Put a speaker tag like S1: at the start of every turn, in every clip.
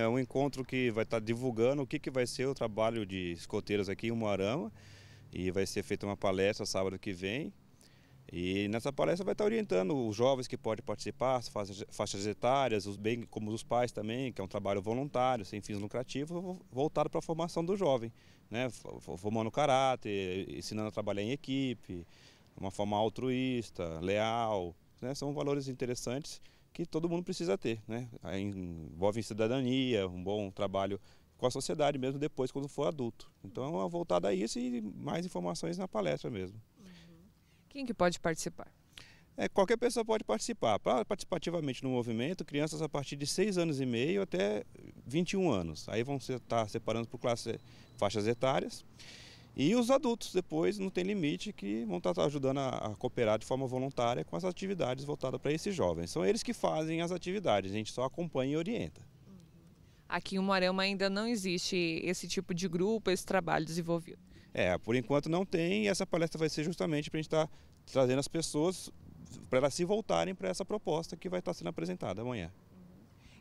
S1: É um encontro que vai estar tá divulgando o que, que vai ser o trabalho de escoteiros aqui em Moarama e vai ser feita uma palestra sábado que vem. E nessa palestra vai estar tá orientando os jovens que podem participar, as faixas, faixas etárias, os bem como os pais também, que é um trabalho voluntário, sem fins lucrativos, voltado para a formação do jovem, né? formando caráter, ensinando a trabalhar em equipe, uma forma altruísta, leal. Né? São valores interessantes que todo mundo precisa ter. Né? envolve cidadania, um bom trabalho com a sociedade mesmo depois quando for adulto. Então é voltado a isso e mais informações na palestra mesmo. Uhum. Quem que pode participar? É, qualquer pessoa pode participar. Participativamente no movimento, crianças a partir de 6 anos e meio até 21 anos. Aí vão estar tá separando por classe, faixas etárias. E os adultos depois não tem limite que vão estar tá ajudando a, cooperar de forma voluntária com as atividades voltadas para esses jovens. São eles que fazem as atividades, a gente só acompanha e orienta. Uhum.
S2: Aqui em Moarama ainda não existe esse tipo de grupo, esse trabalho desenvolvido.
S1: É, por enquanto não tem e essa palestra vai ser justamente para a gente estar tá trazendo as pessoas para elas se voltarem para essa proposta que vai estar tá sendo apresentada amanhã.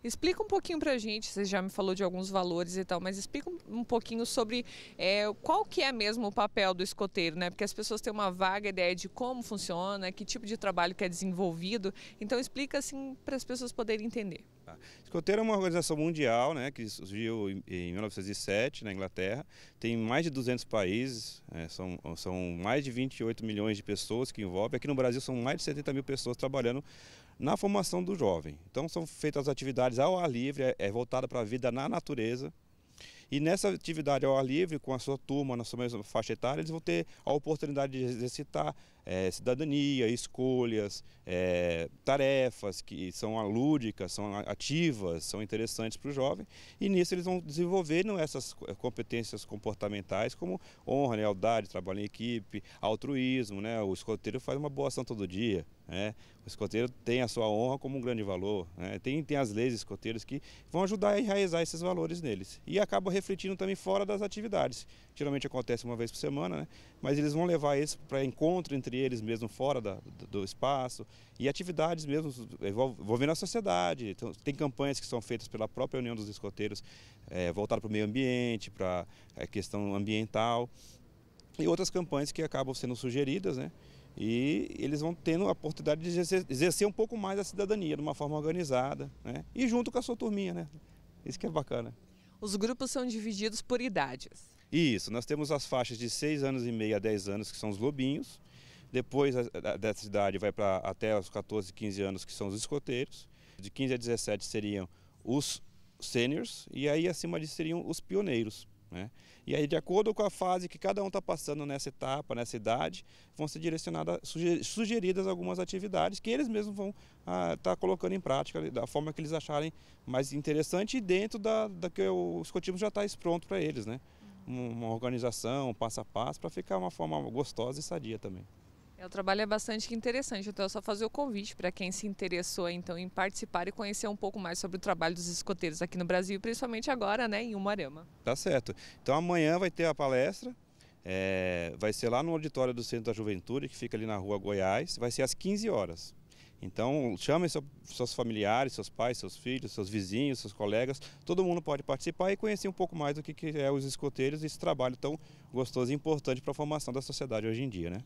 S2: Explica um pouquinho para a gente, você já me falou de alguns valores e tal, mas explica um pouquinho sobre é, qual que é mesmo o papel do escoteiro, né? Porque as pessoas têm uma vaga ideia de como funciona, que tipo de trabalho que é desenvolvido. Então explica assim para as pessoas poderem entender. Tá.
S1: Escoteiro é uma organização mundial, né, que surgiu em, 1907 na Inglaterra. Tem mais de 200 países, é, são, são mais de 28 milhões de pessoas que envolvem. Aqui no Brasil são mais de 70 mil pessoas trabalhando na formação do jovem. Então são feitas atividades ao ar livre, é, é voltada para a vida na natureza. E nessa atividade ao ar livre, com a sua turma, na sua mesma faixa etária, eles vão ter a oportunidade de exercitar é, cidadania, escolhas, é, tarefas que são lúdicas, são ativas, são interessantes para o jovem. E nisso eles vão desenvolvendo essas competências comportamentais como honra, lealdade, trabalho em equipe, altruísmo. Né? O escoteiro faz uma boa ação todo dia. Né? o escoteiro tem a sua honra como um grande valor, né? tem, tem as leis escoteiras que vão ajudar a enraizar esses valores neles. E acaba refletindo também fora das atividades. Geralmente acontece uma vez por semana, né? mas eles vão levar isso para encontro entre eles mesmo fora da, do espaço e atividades mesmo envolvendo a sociedade. Então, tem campanhas que são feitas pela própria União dos Escoteiros, é, voltadas para o meio ambiente, para a é, questão ambiental e outras campanhas que acabam sendo sugeridas, né? e eles vão tendo a oportunidade de exercer, um pouco mais a cidadania de uma forma organizada né? e junto com a sua turminha. Né? Isso que é bacana.
S2: Os grupos são divididos por idades.
S1: Isso, nós temos as faixas de 6 anos e meio a 10 anos, que são os lobinhos. Depois dessa idade vai para até os 14, 15 anos, que são os escoteiros. De 15 a 17 seriam os sêniors e aí acima disso seriam os pioneiros. Né? E aí, de acordo com a fase que cada um está passando nessa etapa, nessa idade, vão ser direcionadas, sugeridas algumas atividades que eles mesmos vão estar ah, tá colocando em prática da forma que eles acharem mais interessante e dentro da, da que o escotismo já está pronto para eles, né? Uhum. Uma organização, um passo a passo, para ficar uma forma gostosa e sadia também.
S2: É, o trabalho é bastante interessante, então é só fazer o convite para quem se interessou então em participar e conhecer um pouco mais sobre o trabalho dos escoteiros aqui no Brasil, principalmente agora, né, em Umarama.
S1: Tá certo. Então amanhã vai ter a palestra, é, vai ser lá no auditório do Centro da Juventude, que fica ali na rua Goiás, vai ser às 15 horas. Então, chamem seu, seus familiares, seus pais, seus filhos, seus vizinhos, seus colegas, todo mundo pode participar e conhecer um pouco mais do que, que é os escoteiros e esse trabalho tão gostoso e importante para a formação da sociedade hoje em dia, né?